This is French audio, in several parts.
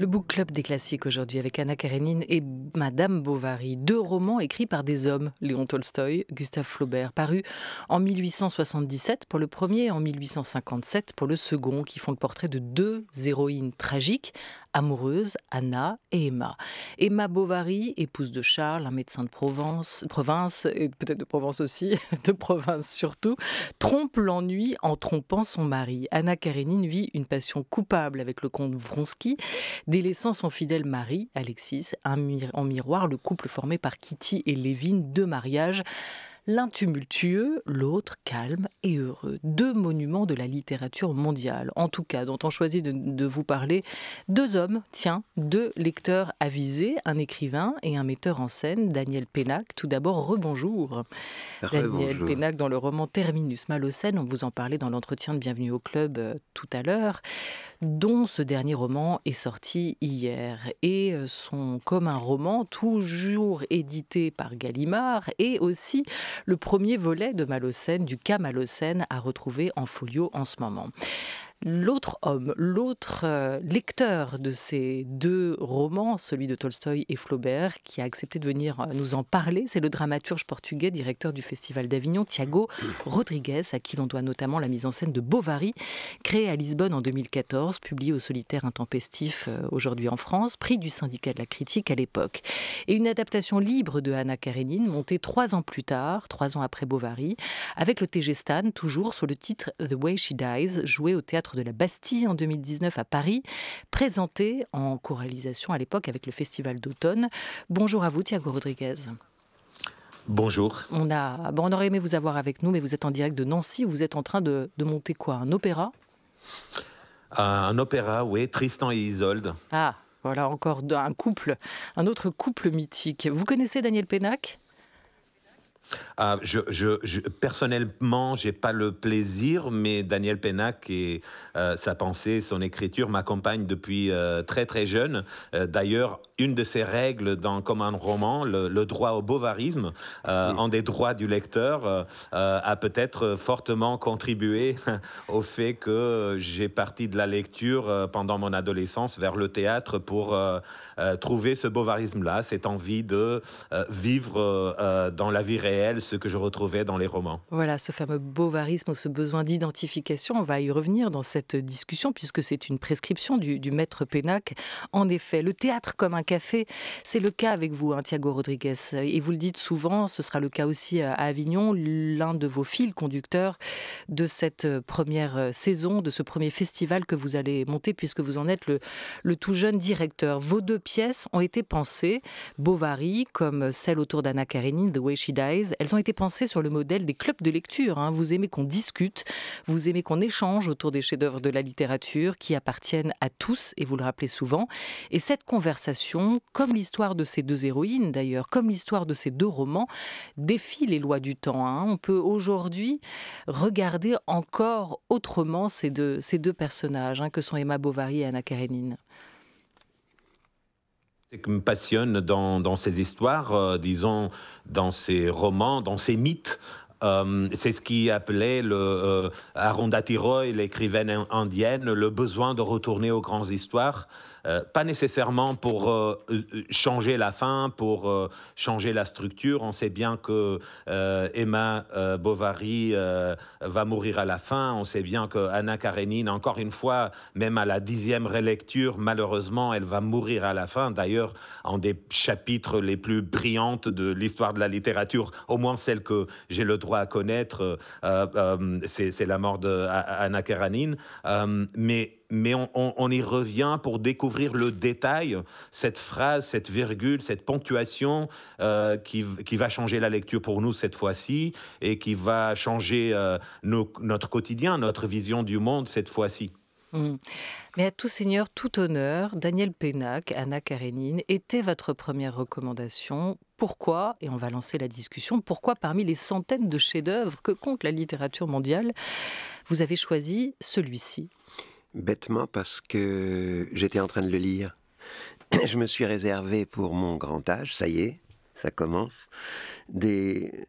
Le book club des classiques aujourd'hui avec Anna Karenine et Madame Bovary, deux romans écrits par des hommes, Léon Tolstoï, Gustave Flaubert, parus en 1877 pour le premier et en 1857 pour le second, qui font le portrait de deux héroïnes tragiques amoureuse, Anna et Emma. Emma Bovary, épouse de Charles, un médecin de Provence, province, et peut-être de Provence aussi, de province surtout, trompe l'ennui en trompant son mari. Anna Karenine vit une passion coupable avec le comte Vronsky, délaissant son fidèle mari, Alexis, en miroir le couple formé par Kitty et Lévin, deux mariages l'un tumultueux, l'autre calme et heureux. Deux monuments de la littérature mondiale, en tout cas, dont on choisit de, vous parler. Deux hommes, tiens, deux lecteurs avisés, un écrivain et un metteur en scène, Daniel Pénac. Tout d'abord, rebonjour. Daniel Pénac, dans le roman Terminus Malocène, on vous en parlait dans l'entretien de Bienvenue au Club euh, tout à l'heure, dont ce dernier roman est sorti hier. Et euh, comme un roman, toujours édité par Gallimard, et aussi le premier volet de Malocène, du cas Malocène, à retrouver en folio en ce moment l'autre homme, l'autre euh, lecteur de ces deux romans, celui de Tolstoï et Flaubert, qui a accepté de venir euh, nous en parler, c'est le dramaturge portugais, directeur du Festival d'Avignon, Thiago Rodriguez, à qui l'on doit notamment la mise en scène de Bovary, créée à Lisbonne en 2014, publiée au Solitaire Intempestif euh, aujourd'hui en France, prix du syndicat de la critique à l'époque. Et une adaptation libre de Anna Karenine, montée trois ans plus tard, trois ans après Bovary, avec le TG Stan, toujours sous le titre The Way She Dies, joué au théâtre de la Bastille en 2019 à Paris, présenté en choralisation à l'époque avec le Festival d'automne. Bonjour à vous, Thiago Rodriguez. Bonjour. On, a, on aurait aimé vous avoir avec nous, mais vous êtes en direct de Nancy. Vous êtes en train de, de monter quoi Un opéra Un opéra, oui, Tristan et Isolde. Ah, voilà encore un couple, un autre couple mythique. Vous connaissez Daniel Pénac euh, – Personnellement, je, je, personnellement, j'ai pas le plaisir, mais Daniel Pennac et euh, sa pensée, son écriture m'accompagnent depuis euh, très très jeune. D'ailleurs, une de ses règles dans comme un roman, le, droit au bovarisme, en un des droits du lecteur, a peut-être fortement contribué au fait que j'ai parti de la lecture pendant mon adolescence vers le théâtre pour trouver ce bovarisme-là, cette envie de vivre dans la vie réelle ce que je retrouvais dans les romans. Voilà, ce fameux bovarisme ce besoin d'identification, on va y revenir dans cette discussion puisque c'est une prescription du, maître Pénac. En effet, le théâtre comme un café, c'est le cas avec vous, hein, Thiago Rodriguez. Et vous le dites souvent, ce sera le cas aussi à Avignon, l'un de vos fils conducteurs de cette première saison, de ce premier festival que vous allez monter puisque vous en êtes le, tout jeune directeur. Vos deux pièces ont été pensées, Bovary comme celle autour d'Anna Karenine, The Way She Dies, elles ont été pensées sur le modèle des clubs de lecture. Hein. Vous aimez qu'on discute, vous aimez qu'on échange autour des chefs-d'œuvre de la littérature qui appartiennent à tous, et vous le rappelez souvent. Et cette conversation, comme l'histoire de ces deux héroïnes d'ailleurs, comme l'histoire de ces deux romans, défie les lois du temps. Hein. On peut aujourd'hui regarder encore autrement ces deux, personnages hein, que sont Emma Bovary et Anna Karenine. Ce qui me passionne dans, dans ces histoires, euh, disons, dans ces romans, dans ces mythes, euh, c'est ce qui appelait le, euh, Arundhati Roy, l'écrivaine indienne, le besoin de retourner aux grandes histoires. Euh, pas nécessairement pour euh, euh, changer la fin, pour changer la structure. On sait bien que Emma Bovary va mourir à la fin. On sait bien que Anna Karenine, encore une fois, même à la dixième relecture, malheureusement, elle va mourir à la fin. D'ailleurs, en des chapitres les plus brillantes de l'histoire de la littérature, au moins celle que j'ai le droit à connaître, c'est la mort d'Anna Karenine. mais mais on, y revient pour découvrir le détail, cette phrase, cette virgule, cette ponctuation euh, qui, qui, va changer la lecture pour nous cette fois-ci et qui va changer euh, notre quotidien, notre vision du monde cette fois-ci. Hmm. Mais à tout seigneur, tout honneur, Daniel Pénac, Anna Karenine était votre première recommandation. Pourquoi, et on va lancer la discussion, pourquoi parmi les centaines de chefs-d'œuvre que compte la littérature mondiale, vous avez choisi celui-ci Bêtement parce que j'étais en train de le lire. Je me suis réservé pour mon grand âge, ça y est, ça commence, des,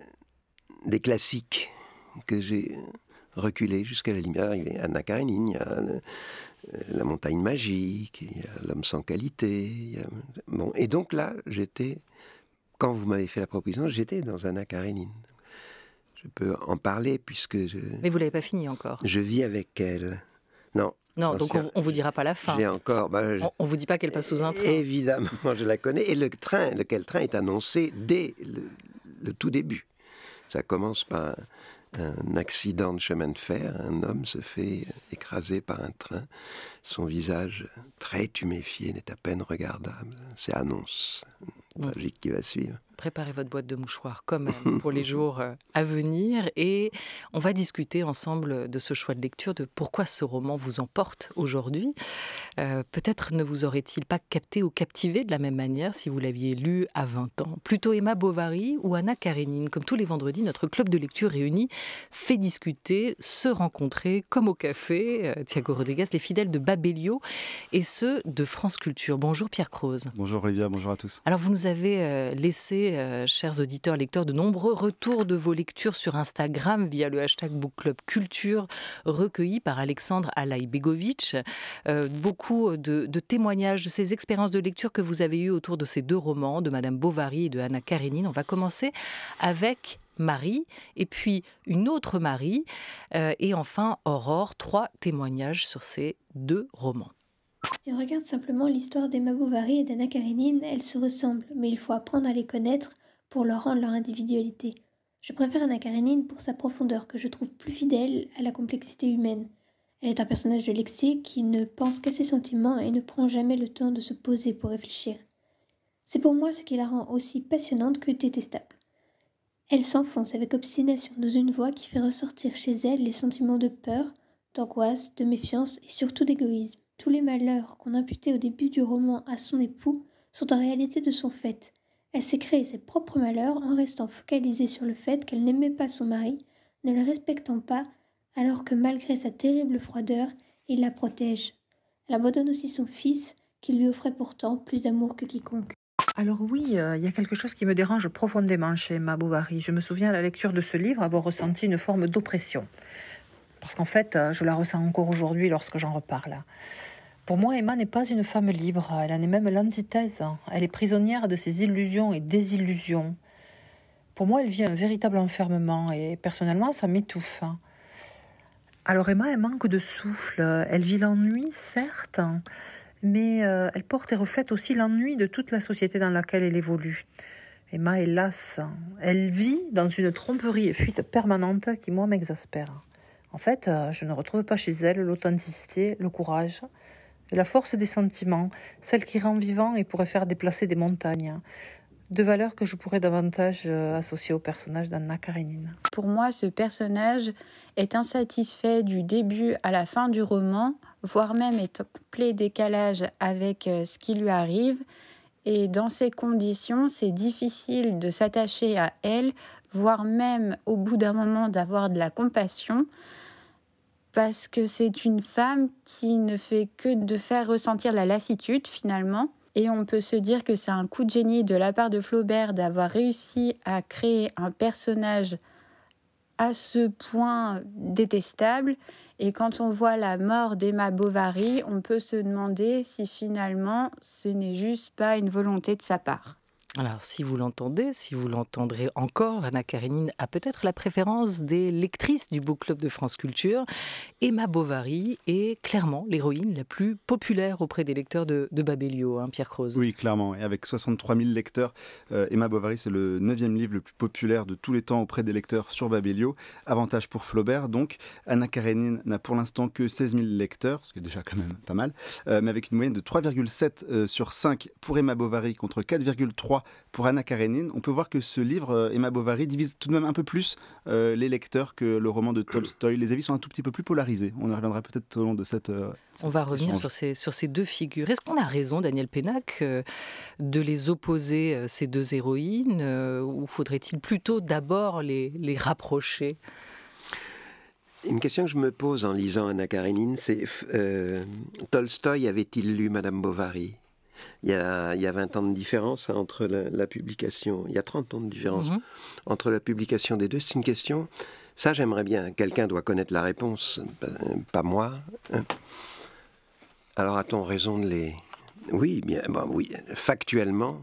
des classiques que j'ai reculés jusqu'à la limite. a Anna Karenine, il y a euh, La montagne magique, il y a L'homme sans qualité. bon, et donc là, j'étais, quand vous m'avez fait la proposition, j'étais dans Anna Karenine je peux en parler puisque je. Mais vous l'avez pas fini encore. Je vis avec elle. Non, non, donc on, ne vous dira pas la fin. encore. Bah, on, ne vous dit pas qu'elle passe sous un train. Évidemment, je la connais. Et le train, lequel train est annoncé dès le, tout début. Ça commence par un accident de chemin de fer, un homme se fait écraser par un train, son visage très tuméfié n'est à peine regardable. C'est annonce tragique qui va suivre préparez votre boîte de mouchoirs comme pour les jours euh, à venir et on va discuter ensemble de ce choix de lecture, de pourquoi ce roman vous emporte aujourd'hui. Euh, peut-être ne vous aurait-il pas capté ou captivé de la même manière si vous l'aviez lu à 20 ans. Plutôt Emma Bovary ou Anna Karenine, Comme tous les vendredis, notre club de lecture réuni fait discuter, se rencontrer comme au café. Euh, Thiago Rodriguez, les fidèles de Babelio et ceux de France Culture. Bonjour Pierre Croze. Bonjour Olivia, bonjour à tous. Alors vous nous avez laissé euh, chers auditeurs, lecteurs, de nombreux retours de vos lectures sur Instagram via le hashtag Book Club Culture recueilli par Alexandre Alaïbegovic. Euh, beaucoup de, témoignages de ces expériences de lecture que vous avez eues autour de ces deux romans, de Madame Bovary et de Anna Karénine. On va commencer avec Marie, et puis une autre Marie, euh, et enfin Aurore, trois témoignages sur ces deux romans. Si on regarde simplement l'histoire d'Emma Bovary et d'Anna Karenine, elles se ressemblent, mais il faut apprendre à les connaître pour leur rendre leur individualité. Je préfère Anna Karenine pour sa profondeur que je trouve plus fidèle à la complexité humaine. Elle est un personnage de lexique qui ne pense qu'à ses sentiments et ne prend jamais le temps de se poser pour réfléchir. C'est pour moi ce qui la rend aussi passionnante que détestable. Elle s'enfonce avec obstination dans une voie qui fait ressortir chez elle les sentiments de peur, d'angoisse, de méfiance et surtout d'égoïsme. Tous les malheurs qu'on imputait au début du roman à son époux sont en réalité de son fait. Elle s'est créée ses propres malheurs en restant focalisée sur le fait qu'elle n'aimait pas son mari, ne le respectant pas, alors que malgré sa terrible froideur, il la protège. Elle abandonne aussi son fils, qui lui offrait pourtant plus d'amour que quiconque. Alors oui, euh, il y a quelque chose qui me dérange profondément chez Emma Bovary. Je me souviens à la lecture de ce livre avoir ressenti une forme d'oppression parce qu'en fait, euh, je la ressens encore aujourd'hui lorsque j'en reparle. Pour moi, Emma n'est pas une femme libre, elle en est même l'antithèse. Elle est prisonnière de ses illusions et désillusions. Pour moi, elle vit un véritable enfermement et personnellement, ça m'étouffe. Alors Emma, elle manque de souffle, elle vit l'ennui, certes, mais euh, elle porte et reflète aussi l'ennui de toute la société dans laquelle elle évolue. Emma, hélas, elle vit dans une tromperie et fuite permanente qui, moi, m'exaspère. En fait, euh, je ne retrouve pas chez elle l'authenticité, le courage et la force des sentiments, celle qui rend vivant et pourrait faire déplacer des montagnes. de valeurs que je pourrais davantage euh, associer au personnage d'Anna Karenine. Pour moi, ce personnage est insatisfait du début à la fin du roman, voire même est en complet décalage avec euh, ce qui lui arrive. Et dans ces conditions, c'est difficile de s'attacher à elle, voire même au bout d'un moment d'avoir de la compassion parce que c'est une femme qui ne fait que de faire ressentir la lassitude finalement. Et on peut se dire que c'est un coup de génie de la part de Flaubert d'avoir réussi à créer un personnage à ce point détestable. Et quand on voit la mort d'Emma Bovary, on peut se demander si finalement ce n'est juste pas une volonté de sa part. Alors, si vous l'entendez, si vous l'entendrez encore, Anna Karénine a peut-être la préférence des lectrices du Book Club de France Culture. Emma Bovary est clairement l'héroïne la plus populaire auprès des lecteurs de, de Babelio, hein, Pierre Croze. Oui, clairement. Et avec 63 000 lecteurs, euh, Emma Bovary, c'est le neuvième livre le plus populaire de tous les temps auprès des lecteurs sur Babelio. Avantage pour Flaubert, donc. Anna Karénine n'a pour l'instant que 16 000 lecteurs, ce qui est déjà quand même pas mal, euh, mais avec une moyenne de 3,7 euh, sur 5 pour Emma Bovary contre 4,3 pour Anna Karenine, on peut voir que ce livre, euh, Emma Bovary, divise tout de même un peu plus euh, les lecteurs que le roman de Tolstoï. Les avis sont un tout petit peu plus polarisés. On y reviendra peut-être au long de cette. Euh, on va revenir sur ces, sur ces deux figures. Est-ce qu'on a raison, Daniel Pénac, de les opposer, ces deux héroïnes, ou faudrait-il plutôt d'abord les, les rapprocher une question que je me pose en lisant Anna Karenine, c'est Tolstoy Tolstoï avait-il lu Madame Bovary il y a, 20 ans de différence hein, entre la, publication, il y a 30 ans de différence mhm. entre la publication des deux. C'est une question, ça j'aimerais bien, quelqu'un doit connaître la réponse, pas moi. Hein. Alors a-t-on raison de les... Oui, bien, oui, factuellement,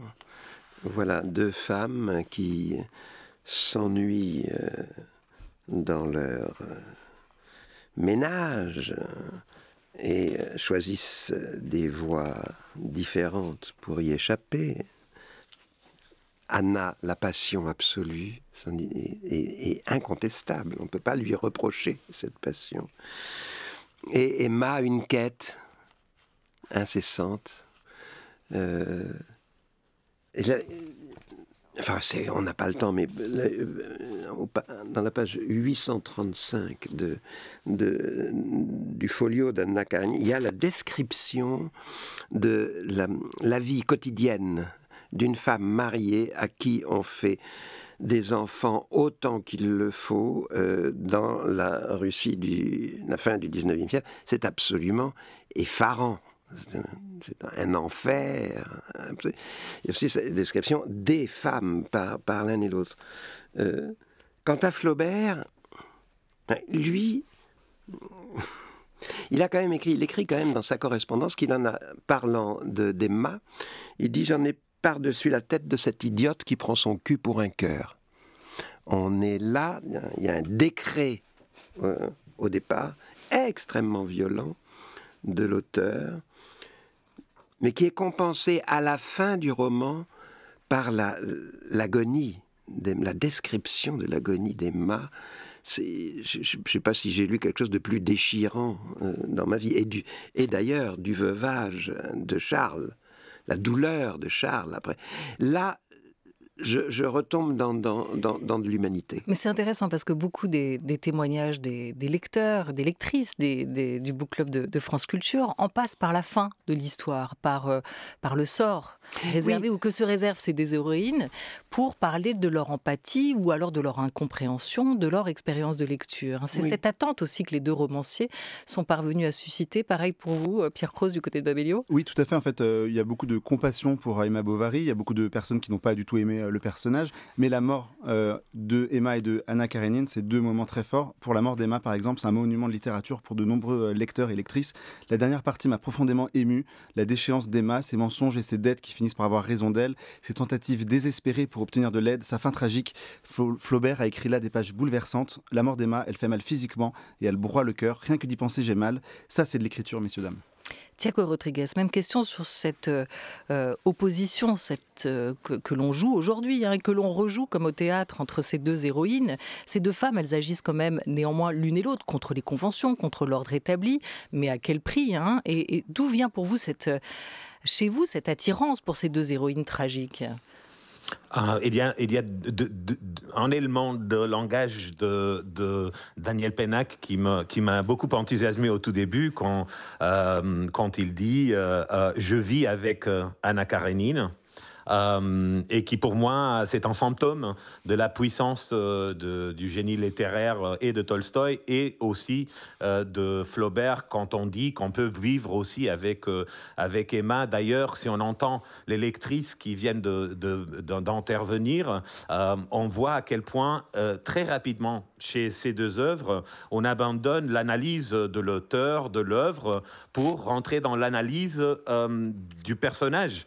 voilà, deux femmes qui s'ennuient euh, dans leur euh, ménage, et euh, choisissent euh, des voies différentes pour y échapper. Anna, la passion absolue, est, incontestable. On ne peut pas lui reprocher cette passion. Et Emma, une quête incessante. Euh, Enfin, on n'a pas le temps, mais euh, dans la page 835 de, du folio d'Anna il y a la description de la, vie quotidienne d'une femme mariée à qui on fait des enfants autant qu'il le faut euh, dans la Russie de la fin du 19e siècle. C'est absolument effarant. C'est un enfer. Il y a aussi cette description des femmes par, par l'un et l'autre. Euh, quant à Flaubert, ben, lui, il a quand même écrit, il écrit quand même dans sa correspondance qu'il en a, parlant de, d'Emma, il dit J'en ai par-dessus la tête de cette idiote qui prend son cul pour un cœur. On est là, il y a un décret euh, au départ, extrêmement violent de l'auteur mais qui est compensée à la fin du roman par l'agonie, la, description de l'agonie d'Emma. Je ne sais pas si j'ai lu quelque chose de plus déchirant euh, dans ma vie, et d'ailleurs du, du veuvage de Charles, la douleur de Charles après. Là, je, retombe dans, dans, dans, de l'humanité. Mais c'est intéressant parce que beaucoup des, témoignages des, lecteurs, des lectrices des, du Book Club de, France Culture en passent par la fin de l'histoire, par, euh, par le sort réservé ou que se réservent ces des héroïnes pour parler de leur empathie ou alors de leur incompréhension, de leur expérience de lecture. Hein. C'est cette attente aussi que les deux romanciers sont parvenus à susciter. Pareil pour vous, euh, Pierre Croce, du côté de Babelio Oui, tout à fait. En fait, euh, il y a beaucoup de compassion pour Emma Bovary. Il y a beaucoup de personnes qui n'ont pas du tout aimé le personnage. Mais la mort euh, de Emma et de Anna Karenine, c'est deux moments très forts. Pour la mort d'Emma, par exemple, c'est un monument de littérature pour de nombreux euh, lecteurs et lectrices. La dernière partie m'a profondément ému. La déchéance d'Emma, ses mensonges et ses dettes qui finissent par avoir raison d'elle, ses tentatives désespérées pour obtenir de l'aide, sa fin tragique. Flaubert a écrit là des pages bouleversantes. La mort d'Emma, elle fait mal physiquement et elle broie le cœur. Rien que d'y penser, j'ai mal. Ça, c'est de l'écriture, messieurs, dames. Rodriguez, même question sur cette euh, euh, opposition cette, euh, que, l'on joue aujourd'hui hein, et que l'on rejoue comme au théâtre entre ces deux héroïnes. Ces deux femmes, elles agissent quand même néanmoins l'une et l'autre contre les conventions, contre l'ordre établi, mais à quel prix hein Et, et d'où vient pour vous cette, chez vous cette attirance pour ces deux héroïnes tragiques ah, il y a, il y a un élément de langage de, Daniel Pennac qui m'a qui beaucoup enthousiasmé au tout début quand, euh, quand il dit euh, euh, Je vis avec Anna Karenine. Euh, et qui pour moi c'est un symptôme de la puissance euh, du génie littéraire euh, et de Tolstoï et aussi de Flaubert quand on dit qu'on peut vivre aussi avec, avec Emma. D'ailleurs, si on entend les lectrices qui viennent d'intervenir, de, on voit à quel point très rapidement chez ces deux œuvres, on abandonne l'analyse de l'auteur, de l'œuvre, pour rentrer dans l'analyse euh, du personnage.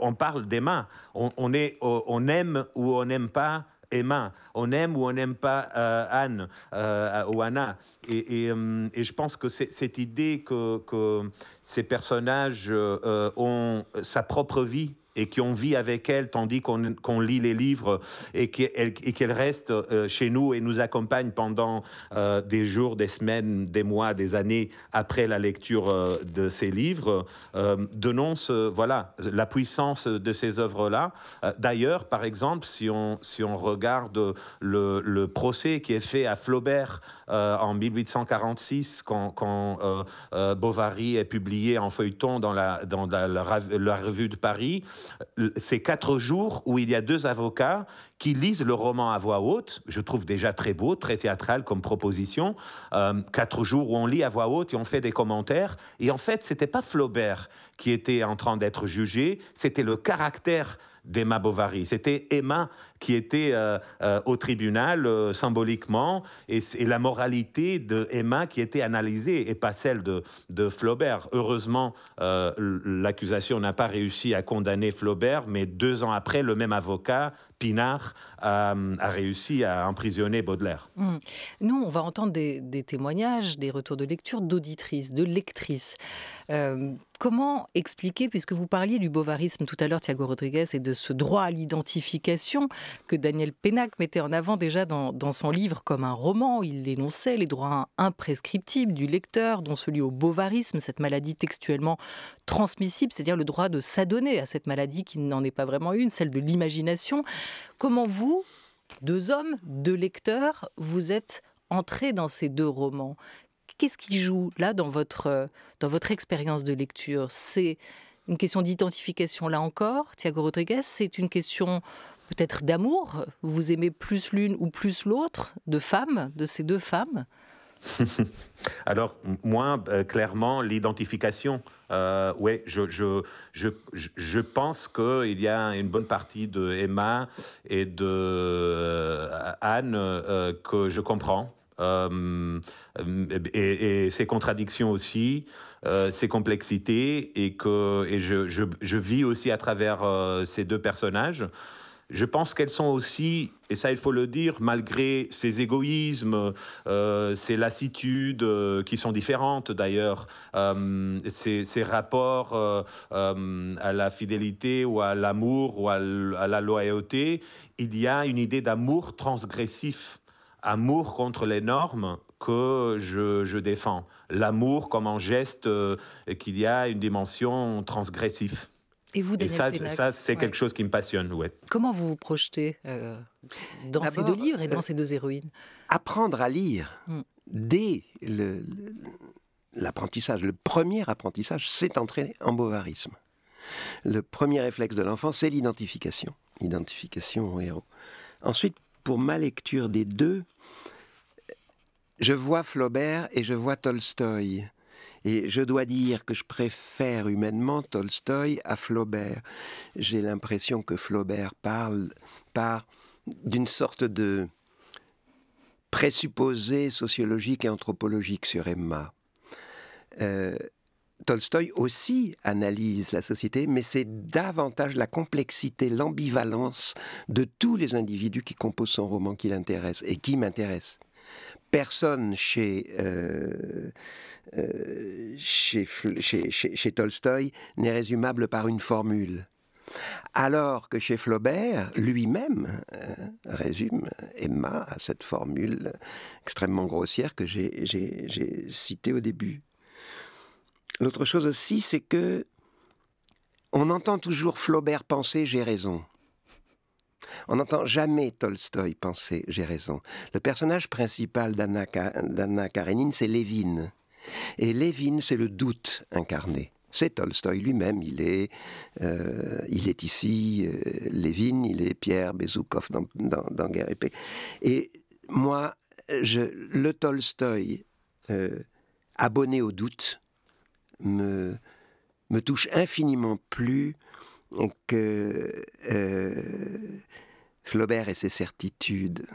on parle d'Emma. On, on, est, on aime ou on n'aime pas Emma. On aime ou on n'aime pas euh, Anne euh, ou Anna. Et, je pense que cette idée que ces personnages ont sa propre vie, et qui on vit avec elle, tandis qu'on lit les livres et qu'elle reste euh, chez nous et nous accompagne pendant euh, des jours, des semaines, des mois, des années après la lecture euh, de ces livres, denonce voilà, la puissance de ces œuvres-là. D'ailleurs, par exemple, si on, si on regarde le, procès qui est fait à Flaubert en 1846, quand, Bovary est publié en feuilleton dans la revue de Paris, ces quatre jours où il y a deux avocats qui lisent le roman à voix haute. Je trouve déjà très beau, très théâtral comme proposition. Euh, quatre jours où on lit à voix haute et on fait des commentaires. Et en fait, c'était pas Flaubert qui était en train d'être jugé, c'était le caractère d'Emma Bovary. C'était Emma qui était euh, euh, au tribunal euh, symboliquement et, la moralité de Emma qui était analysée et pas celle de, de Flaubert. Heureusement, l'accusation n'a pas réussi à condamner Flaubert, mais deux ans après, le même avocat, Pinard, a réussi à emprisonner Baudelaire. Mmh. Nous, on va entendre des, des, témoignages, des retours de lecture d'auditrices, de lectrices. comment expliquer, puisque vous parliez du bovarisme tout à l'heure, Thiago Rodriguez, et de ce droit à l'identification, que Daniel Pénac mettait en avant déjà dans, son livre comme un roman. Il dénonçait les droits imprescriptibles du lecteur, dont celui au bovarisme, cette maladie textuellement transmissible, c'est-à-dire le droit de s'adonner à cette maladie qui n'en est pas vraiment une, celle de l'imagination. Comment vous, deux hommes, deux lecteurs, vous êtes entrés dans ces deux romans Qu'est-ce qui joue là dans votre, dans votre expérience de lecture C'est une question d'identification là encore, Thiago Rodriguez, c'est une question peut-être d'amour Vous aimez plus l'une ou plus l'autre de femmes, de ces deux femmes Alors, moi, euh, clairement, l'identification. Euh, oui, je, je, je, je pense qu'il y a une bonne partie de Emma et de euh, Anne que je comprends. Et, et, ses contradictions aussi, ses complexités, et que et je, je, vis aussi à travers ces deux personnages. Je pense qu'elles sont aussi, et ça il faut le dire, malgré ces égoïsmes, euh, ces lassitudes euh, qui sont différentes d'ailleurs, euh, ces, rapports à la fidélité ou à l'amour ou à, la loyauté, il y a une idée d'amour transgressif, amour contre les normes que je, je défends. L'amour comme un geste qu'il y a une dimension transgressive. Et vous, ça, c'est quelque chose qui me passionne, Comment vous vous projetez euh, dans ces deux livres et dans euh, ces deux héroïnes Apprendre à lire hmm. dès l'apprentissage, le, le premier apprentissage, c'est entrer en bovarisme. Le premier réflexe de l'enfant, c'est l'identification, identification au héros. Ensuite, pour ma lecture des deux, je vois Flaubert et je vois Tolstoï. Et je dois dire que je préfère humainement Tolstoï à Flaubert. J'ai l'impression que Flaubert parle par d'une sorte de présupposé sociologique et anthropologique sur Emma. Tolstoy euh, Tolstoï aussi analyse la société, mais c'est davantage la complexité, l'ambivalence de tous les individus qui composent son roman qui l'intéresse et qui m'intéresse personne euh, euh, chez, chez, Tolstoï n'est résumable par une formule. Alors que chez Flaubert, lui-même euh, résume Emma à cette formule extrêmement grossière que j'ai citée au début. L'autre chose aussi, c'est que on entend toujours Flaubert penser j'ai raison. On n'entend jamais Tolstoï penser j'ai raison. Le personnage principal d'Anna Karenine, c'est Lévin. Et Lévin, c'est le doute incarné. C'est Tolstoï lui-même, il, est, euh, il est ici, euh, il est Pierre Bezoukov dans, Guerre et Et moi, je, le Tolstoï euh, abonné au doute me, me touche infiniment plus donc euh, euh, Flaubert et ses certitudes.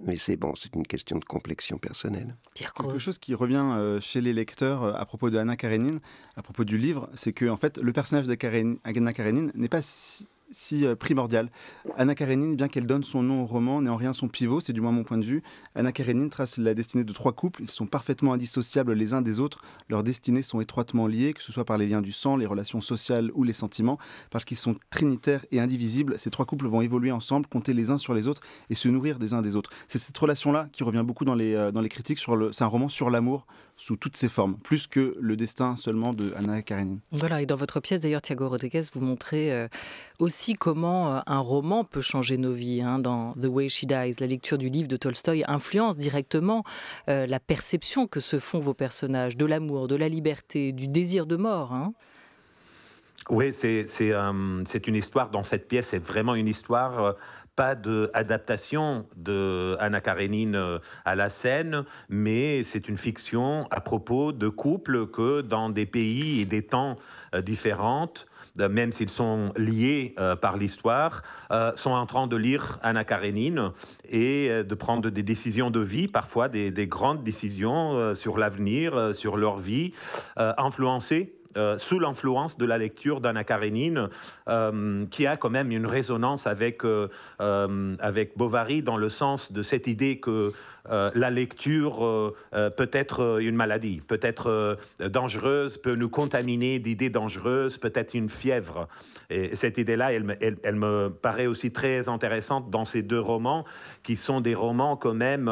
Mais c'est bon, c'est une question de complexion personnelle. Quelque chose qui revient euh, chez les lecteurs à propos de Anna Karenine, à propos du livre, c'est que en fait, le personnage d'Anna Karenine n'est pas si, si euh, primordial. Anna Karénine, bien qu'elle donne son nom au roman, n'est en rien son pivot, c'est du moins mon point de vue. Anna Karénine trace la destinée de trois couples, ils sont parfaitement indissociables les uns des autres, leurs destinées sont étroitement liées, que ce soit par les liens du sang, les relations sociales ou les sentiments, parce qu'ils sont trinitaires et indivisibles, ces trois couples vont évoluer ensemble, compter les uns sur les autres et se nourrir des uns des autres. C'est cette relation-là qui revient beaucoup dans les, euh, dans les critiques, sur le, c'est un roman sur l'amour sous toutes ses formes, plus que le destin seulement de Anna Karenine. Voilà, et dans votre pièce d'ailleurs, Thiago Rodriguez, vous montrez euh, aussi comment euh, un roman peut changer nos vies. Hein, dans The Way She Dies, la lecture du livre de Tolstoy influence directement euh, la perception que se font vos personnages de l'amour, de la liberté, du désir de mort. Hein. Oui, euh, c'est une histoire dont cette pièce, est vraiment une histoire, euh, pas d'adaptation de Anna Karenine euh, à la scène, mais c'est une fiction à propos de couples que dans des pays et des temps différents, même s'ils sont liés par l'histoire, sont en train de lire Anna Karenine et de prendre des décisions de vie, parfois des, des grandes décisions sur l'avenir, sur leur vie, influencées euh, sous l'influence de la lecture d'Anna Karenine, euh, qui a quand même une résonance avec, euh, avec Bovary dans le sens de cette idée que la lecture peut être une maladie, peut être dangereuse, peut nous contaminer d'idées dangereuses, peut être une fièvre. Et cette idée-là, elle, me paraît aussi très intéressante dans ces deux romans, qui sont des romans quand même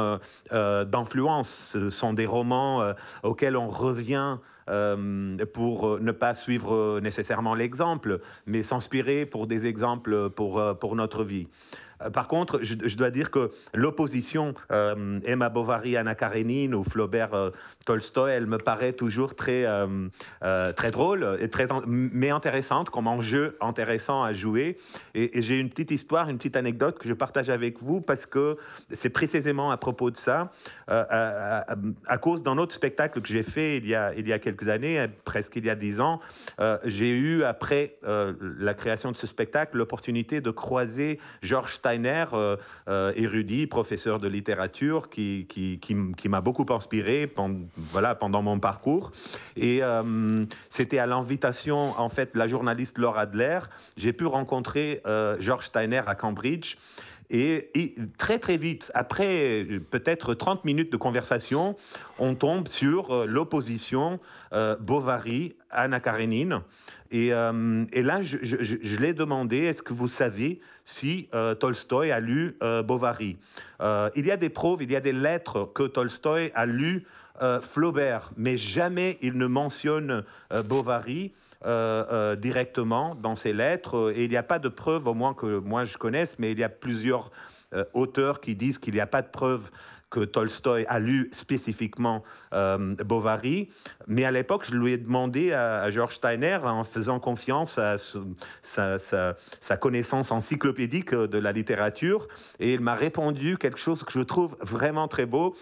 d'influence. Ce sont des romans auxquels on revient euh, pour euh, ne pas suivre euh, nécessairement l'exemple, mais s'inspirer pour des exemples pour, pour notre vie. Par contre, je, dois dire que l'opposition Emma Bovary, Anna Karenine ou Flaubert Tolstoy elle me paraît toujours très, très drôle, et très, mais intéressante, comme enjeu intéressant à jouer. Et, j'ai une petite histoire, une petite anecdote que je partage avec vous parce que c'est précisément à propos de ça, à, cause d'un autre spectacle que j'ai fait il y a, il y a quelques années, hein, presque il y a dix ans, euh, j'ai eu, après euh, la création de ce spectacle, l'opportunité de croiser Georges Steiner, euh, érudit, professeur de littérature, qui, qui, m'a beaucoup inspiré pendant, voilà, pendant mon parcours. Et c'était à l'invitation, en fait, la journaliste Laura Adler, j'ai pu rencontrer Georges Steiner à Cambridge. Et, très très vite, après euh, peut-être 30 minutes de conversation, on tombe sur euh, l'opposition euh, Bovary Anna Karenine. Et, là, je, l'ai demandé, est-ce que vous savez si Tolstoy Tolstoï a lu Bovary Il y a des preuves, il y a des lettres que Tolstoï a lu Flaubert, mais jamais il ne mentionne Bovary. Euh, euh, directement dans ses lettres. Et il n'y a pas de preuve, au moins que moi je connaisse, mais il y a plusieurs euh, auteurs qui disent qu'il n'y a pas de preuve que Tolstoï a lu spécifiquement Bovary. Mais à l'époque, je lui ai demandé à, George Steiner, en faisant confiance à sa, connaissance encyclopédique de la littérature, et il m'a répondu quelque chose que je trouve vraiment très beau.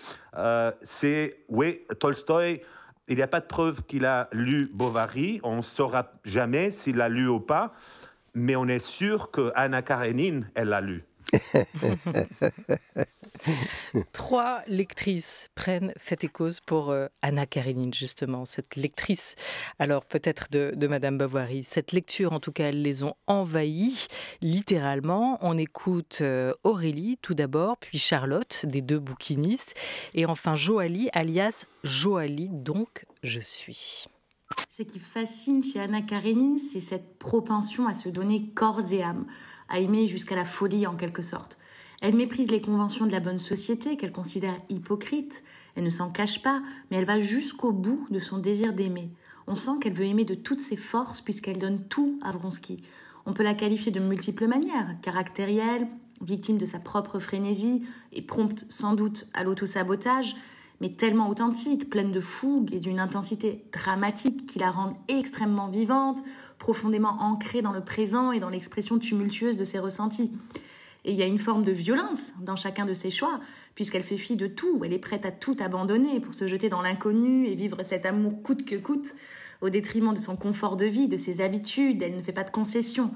C'est, oui, Tolstoï il n'y a pas de preuve qu'il a lu Bovary. On ne saura jamais s'il l'a lu ou pas. Mais on est sûr qu'Anna Anna Karenine, elle l'a lu. Trois lectrices prennent fait et cause pour euh, Anna Karenine justement, cette lectrice. Alors, peut-être de, Madame Bavoiry. Cette lecture, en tout cas, elles les ont envahies, littéralement. On écoute euh, Aurélie, tout d'abord, puis Charlotte, des deux bouquinistes, et enfin Joalie, alias Joalie, donc je suis. Ce qui fascine chez Anna Karenine, c'est cette propension à se donner corps et âme, à aimer jusqu'à la folie en quelque sorte. Elle méprise les conventions de la bonne société qu'elle considère hypocrite. Elle ne s'en cache pas, mais elle va jusqu'au bout de son désir d'aimer. On sent qu'elle veut aimer de toutes ses forces puisqu'elle donne tout à Vronsky. On peut la qualifier de multiples manières, caractérielle, victime de sa propre frénésie et prompte sans doute à l'autosabotage, mais tellement authentique, pleine de fougue et d'une intensité dramatique qui la rend extrêmement vivante, profondément ancrée dans le présent et dans l'expression tumultueuse de ses ressentis. Et il y a une forme de violence dans chacun de ses choix, puisqu'elle fait fi de tout, elle est prête à tout abandonner pour se jeter dans l'inconnu et vivre cet amour coûte que coûte, au détriment de son confort de vie, de ses habitudes, elle ne fait pas de concessions.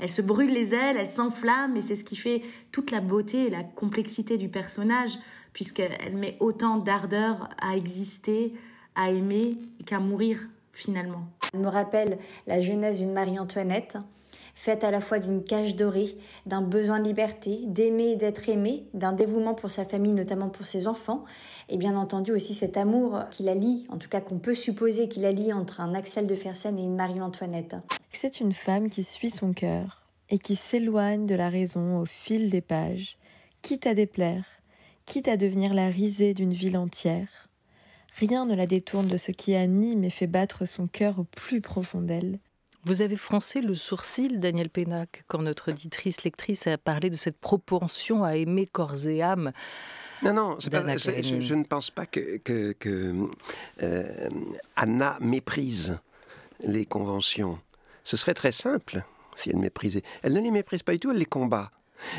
Elle se brûle les ailes, elle s'enflamme, et c'est ce qui fait toute la beauté et la complexité du personnage, puisqu'elle met autant d'ardeur à exister, à aimer, qu'à mourir finalement. Elle me rappelle la jeunesse d'une Marie-Antoinette, faite à la fois d'une cage dorée, d'un besoin de liberté, d'aimer et d'être aimée, d'un dévouement pour sa famille, notamment pour ses enfants, et bien entendu aussi cet amour qui la lie, en tout cas qu'on peut supposer qu'il la lie entre un Axel de Fersen et une Marie-Antoinette. C'est une femme qui suit son cœur et qui s'éloigne de la raison au fil des pages, quitte à déplaire, quitte à devenir la risée d'une ville entière. Rien ne la détourne de ce qui anime et fait battre son cœur au plus profond d'elle. Vous avez froncé le sourcil, Daniel Pénac, quand notre auditrice lectrice a parlé de cette propension à aimer corps et âme. Non, non, ben pas, je, je, ne pense pas que, que, euh, Anna méprise les conventions. Ce serait très simple si elle méprisait. Elle ne les méprise pas du tout, elle les combat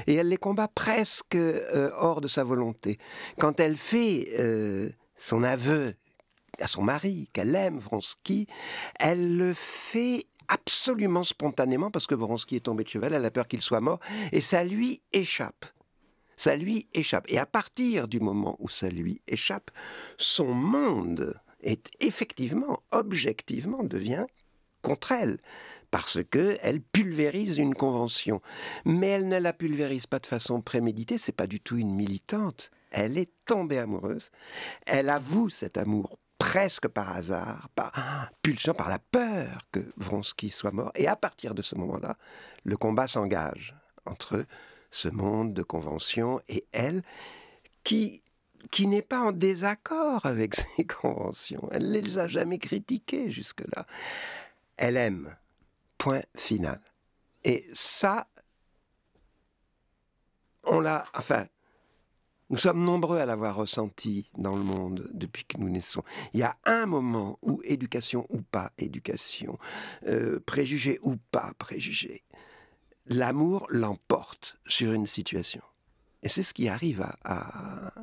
et elle les combat presque euh, hors de sa volonté. Quand elle fait euh, son aveu à son mari, qu'elle aime, Vronsky, elle le fait absolument spontanément parce que Vronsky est tombé de cheval, elle a peur qu'il soit mort, et ça lui échappe. Ça lui échappe. Et à partir du moment où ça lui échappe, son monde est effectivement, objectivement, devient contre elle, parce qu'elle pulvérise une convention. Mais elle ne la pulvérise pas de façon préméditée, c'est pas du tout une militante. Elle est tombée amoureuse, elle avoue cet amour presque par hasard, par par la peur que Vronsky soit mort. Et à partir de ce moment-là, le combat s'engage entre ce monde de convention et elle, qui qui n'est pas en désaccord avec ces conventions. Elle ne les a jamais critiquées jusque-là elle aime. Point final. Et ça, on l'a, enfin, nous sommes nombreux à l'avoir ressenti dans le monde depuis que nous naissons. Il y a un moment où éducation ou pas éducation, euh, préjugé ou pas préjugé, l'amour l'emporte sur une situation. Et c'est ce qui arrive à,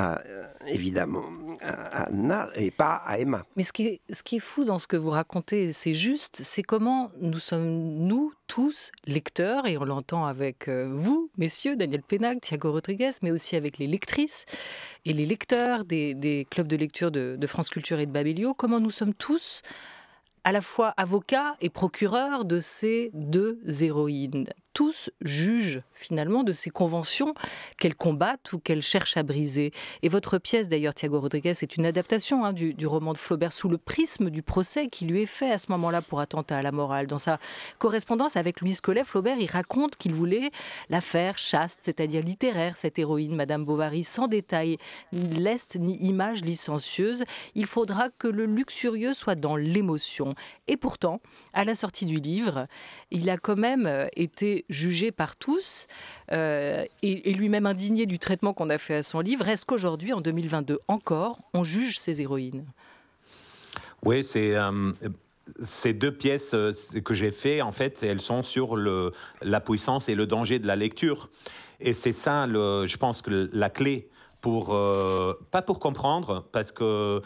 euh, évidemment, à Anna et pas à Emma. Mais ce qui est, ce qui est fou dans ce que vous racontez, c'est juste, c'est comment nous sommes, nous tous, lecteurs, et on l'entend avec euh, vous, messieurs, Daniel Pénac, Thiago Rodriguez, mais aussi avec les lectrices et les lecteurs des, clubs de lecture de, de, France Culture et de Babelio, comment nous sommes tous à la fois avocats et procureurs de ces deux héroïnes tous jugent finalement de ces conventions qu'elles combattent ou qu'elles cherchent à briser. Et votre pièce, d'ailleurs, Thiago Rodriguez, est une adaptation hein, du, roman de Flaubert sous le prisme du procès qui lui est fait à ce moment-là pour attentat à la morale. Dans sa correspondance avec Louise Collet, Flaubert, il raconte qu'il voulait la faire chaste, c'est-à-dire littéraire, cette héroïne, Madame Bovary, sans détail, ni leste, ni image licencieuse. Il faudra que le luxurieux soit dans l'émotion. Et pourtant, à la sortie du livre, il a quand même euh, été jugé par tous euh, et, lui-même indigné du traitement qu'on a fait à son livre. Est-ce qu'aujourd'hui, en 2022 encore, on juge ces héroïnes Oui, c'est... Euh, ces deux pièces euh, que j'ai fait, en fait, elles sont sur le, la puissance et le danger de la lecture. Et c'est ça, le, je pense, que la clé pour pas pour comprendre, parce que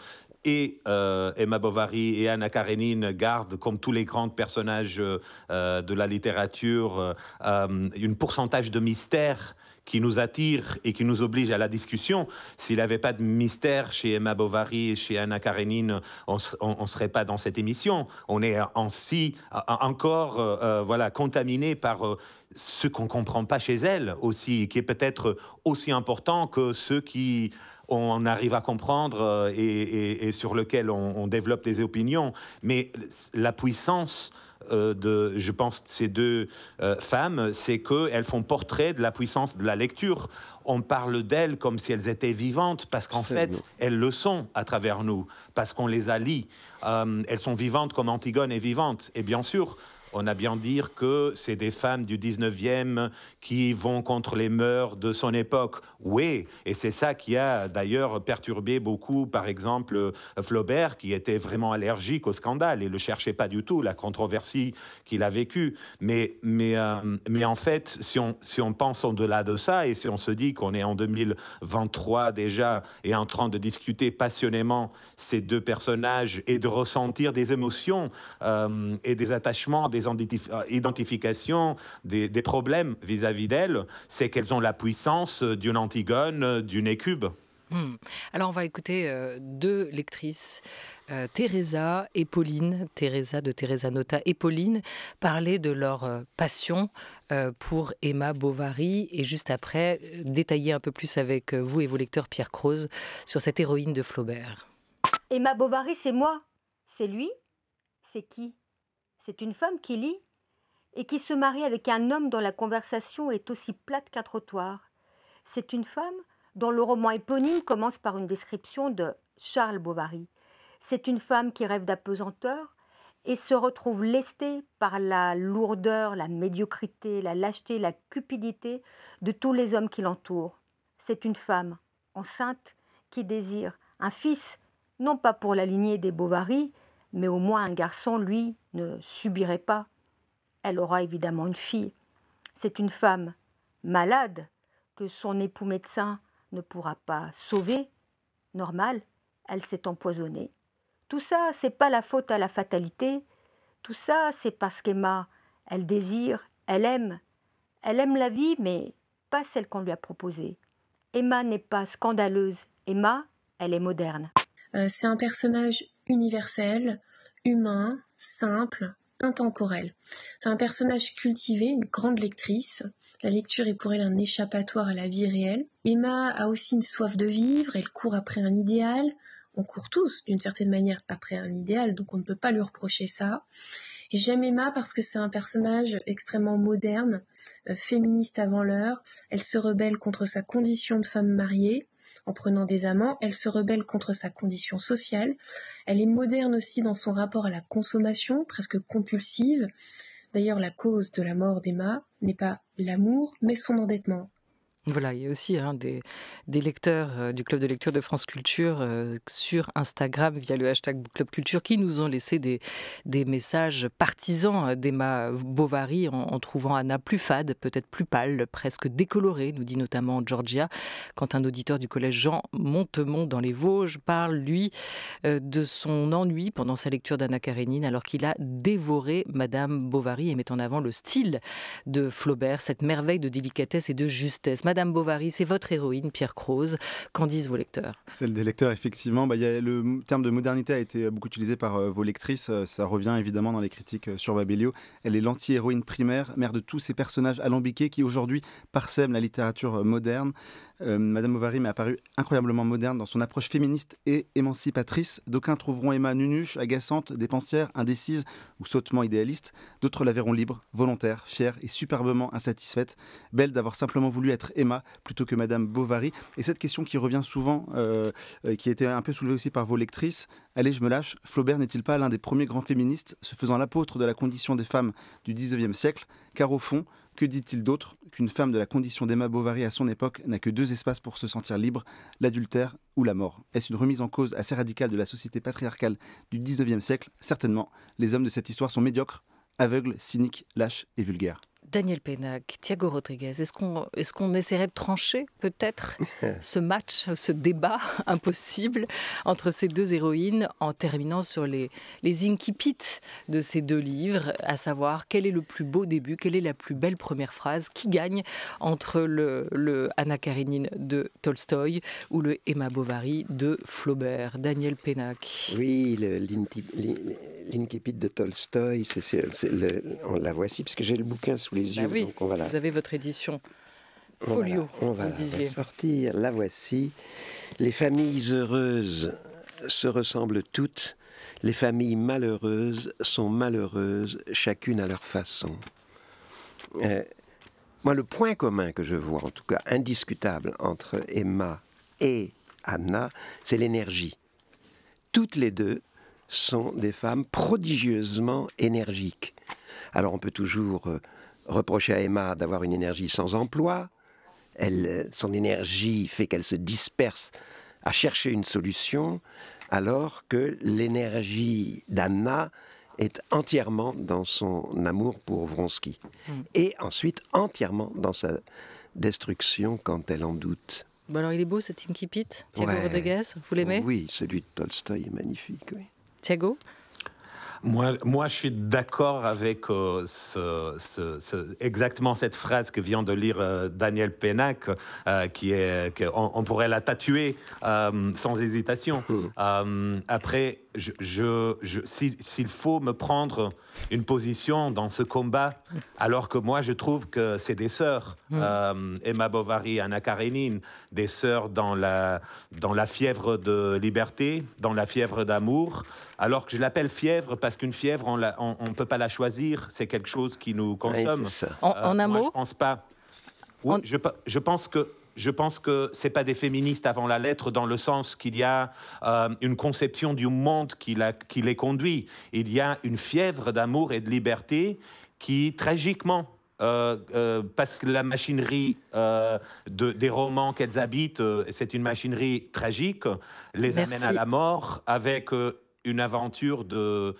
et euh, Emma Bovary et Anna Karenine gardent, comme tous les grands personnages euh, de la littérature, un euh, une pourcentage de mystère qui nous attire et qui nous oblige à la discussion. S'il n'y avait pas de mystère chez Emma Bovary et chez Anna Karenine, on ne serait pas dans cette émission. On est ainsi encore voilà, contaminé par ce qu'on ne comprend pas chez elle aussi, qui est peut-être aussi important que ceux qui on arrive à comprendre euh, et, sur lequel on, développe des opinions. Mais la puissance euh, de, je pense, ces deux euh, femmes, c'est qu'elles font portrait de la puissance de la lecture. On parle d'elles comme si elles étaient vivantes, parce qu'en fait, elles le sont à travers nous, parce qu'on les a elles sont vivantes comme Antigone est vivante. Et bien sûr, on a bien dire que c'est des femmes du 19e qui vont contre les mœurs de son époque. Oui, et c'est ça qui a d'ailleurs perturbé beaucoup, par exemple, Flaubert, qui était vraiment allergique au scandale et ne cherchait pas du tout la controversie qu'il a vécue. Mais, mais, euh, mais en fait, si on, si on pense au-delà de ça et si on se dit qu'on est en 2023 déjà et en train de discuter passionnément ces deux personnages et de ressentir des émotions euh, et des attachements, des euh, identification des, problèmes vis-à-vis d'elles, c'est qu'elles ont la puissance euh, d'une Antigone, euh, d'une Écube. Hmm. Alors on va écouter deux lectrices, Teresa et Pauline, Teresa de Teresa Nota et Pauline, parler de leur passion pour Emma Bovary et juste après détailler un peu plus avec vous et vos lecteurs Pierre Croze sur cette héroïne de Flaubert. Emma Bovary, c'est moi, c'est lui, c'est qui c'est une femme qui lit et qui se marie avec un homme dont la conversation est aussi plate qu'un trottoir. C'est une femme dont le roman éponyme commence par une description de Charles Bovary. C'est une femme qui rêve d'apesanteur et se retrouve lestée par la lourdeur, la médiocrité, la lâcheté, la cupidité de tous les hommes qui l'entourent. C'est une femme enceinte qui désire un fils, non pas pour la lignée des Bovary, mais au moins un garçon, lui, ne subirait pas. Elle aura évidemment une fille. C'est une femme malade que son époux médecin ne pourra pas sauver. Normal, elle s'est empoisonnée. Tout ça, c'est pas la faute à la fatalité. Tout ça, c'est parce qu'Emma, elle désire, elle aime. Elle aime la vie, mais pas celle qu'on lui a proposée. Emma n'est pas scandaleuse. Emma, elle est moderne. Euh, c'est un personnage universel, humain, simple, intemporel. C'est un personnage cultivé, une grande lectrice. La lecture est pour elle un échappatoire à la vie réelle. Emma a aussi une soif de vivre, elle court après un idéal. On court tous, d'une certaine manière, après un idéal, donc on ne peut pas lui reprocher ça. Et j'aime Emma parce que c'est un personnage extrêmement moderne, euh, féministe avant l'heure. Elle se rebelle contre sa condition de femme mariée. En prenant des amants, elle se rebelle contre sa condition sociale. Elle est moderne aussi dans son rapport à la consommation, presque compulsive. D'ailleurs, la cause de la mort d'Emma n'est pas l'amour, mais son endettement. Voilà, il y a aussi hein, des, lecteurs euh, du Club de lecture de France Culture euh, sur Instagram via le hashtag Club Culture qui nous ont laissé des, messages partisans euh, d'Emma Bovary en, trouvant Anna plus fade, peut-être plus pâle, presque décolorée, nous dit notamment Georgia, quand un auditeur du collège Jean Montemont dans les Vosges parle, lui, de son ennui pendant sa lecture d'Anna Karénine alors qu'il a dévoré Madame Bovary et met en avant le style de Flaubert, cette merveille de délicatesse et de justesse. Madame Bovary, c'est votre héroïne, Pierre Croze. Qu'en disent vos lecteurs Celle des lecteurs, effectivement. Bah, y le terme de modernité a été beaucoup utilisé par euh, vos lectrices. Euh, ça revient évidemment dans les critiques euh, sur Babelio. Elle est l'anti-héroïne primaire, mère de tous ces personnages alambiqués qui aujourd'hui parsèment la littérature moderne. Euh, Madame Bovary m'est apparue incroyablement moderne dans son approche féministe et émancipatrice. D'aucuns trouveront Emma nunuche, agaçante, dépensière, indécise ou sautement idéaliste. D'autres la verront libre, volontaire, fière et superbement insatisfaite. Belle d'avoir simplement voulu être Emma plutôt que Madame Bovary. Et cette question qui revient souvent, euh, euh, qui a été un peu soulevée aussi par vos lectrices, allez, je me lâche, Flaubert n'est-il pas l'un des premiers grands féministes se faisant l'apôtre de la condition des femmes du 19e siècle Car au fond, que dit-il d'autre qu'une femme de la condition d'Emma Bovary à son époque n'a que deux espaces pour se sentir libre, l'adultère ou la mort Est-ce une remise en cause assez radicale de la société patriarcale du 19e siècle Certainement, les hommes de cette histoire sont médiocres, aveugles, cyniques, lâches et vulgaires. Daniel Pénac, Thiago Rodriguez, est-ce qu'on est essaierait de trancher peut-être ce match, ce débat impossible entre ces deux héroïnes en terminant sur les, les incipits de ces deux livres, à savoir quel est le plus beau début, quelle est la plus belle première phrase, qui gagne entre le, le Anna Karenine de Tolstoï ou le Emma Bovary de Flaubert Daniel Pénac. Oui, le, L'incipit de Tolstoï, on la voici, parce que j'ai le bouquin sous les bah yeux. vous avez votre édition. Folio, on va, sortir, la voici. Les familles heureuses se ressemblent toutes, les familles malheureuses sont malheureuses, chacune à leur façon. Euh, moi, le point commun que je vois, en tout cas indiscutable, entre Emma et Anna, c'est l'énergie. Toutes les deux sont des femmes prodigieusement énergiques. Alors on peut toujours euh, reprocher à Emma d'avoir une énergie sans emploi. Elle, euh, son énergie fait qu'elle se disperse à chercher une solution, alors que l'énergie d'Anna est entièrement dans son amour pour Vronsky. Hmm. Et ensuite, entièrement dans sa destruction quand elle en doute. Bon alors il est beau cet Team de vous l'aimez Oui, celui de Tolstoï est magnifique. Oui moi, moi, je suis d'accord avec euh, ce, exactement cette phrase que vient de lire euh, Daniel Pénac, euh, qui est qu'on on pourrait la tatouer sans hésitation. Hmm. après, je, s'il faut me prendre une position dans ce combat, alors que moi je trouve que c'est des sœurs, hum. euh, Emma Bovary, Anna Karenine, des sœurs dans la, dans la fièvre de liberté, dans la fièvre d'amour, alors que je l'appelle fièvre parce qu'une fièvre, on ne on, peut pas la choisir, c'est quelque chose qui nous consomme. en, euh, moi, amour Je pense pas. je pense que je pense que c'est pas des féministes avant la lettre dans le sens qu'il y a euh, une conception du monde qui, les conduit. Il y a une fièvre d'amour et de liberté qui, tragiquement, euh, euh, parce que la machinerie de, des romans qu'elles habitent, c'est une machinerie tragique, les amène à la mort avec une aventure de,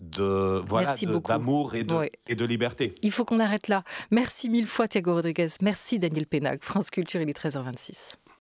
de voilà d'amour et, et, de liberté. Il faut qu'on arrête là. Merci mille fois Thiago Rodriguez, merci Daniel Pénac. France Culture, il est 13h26.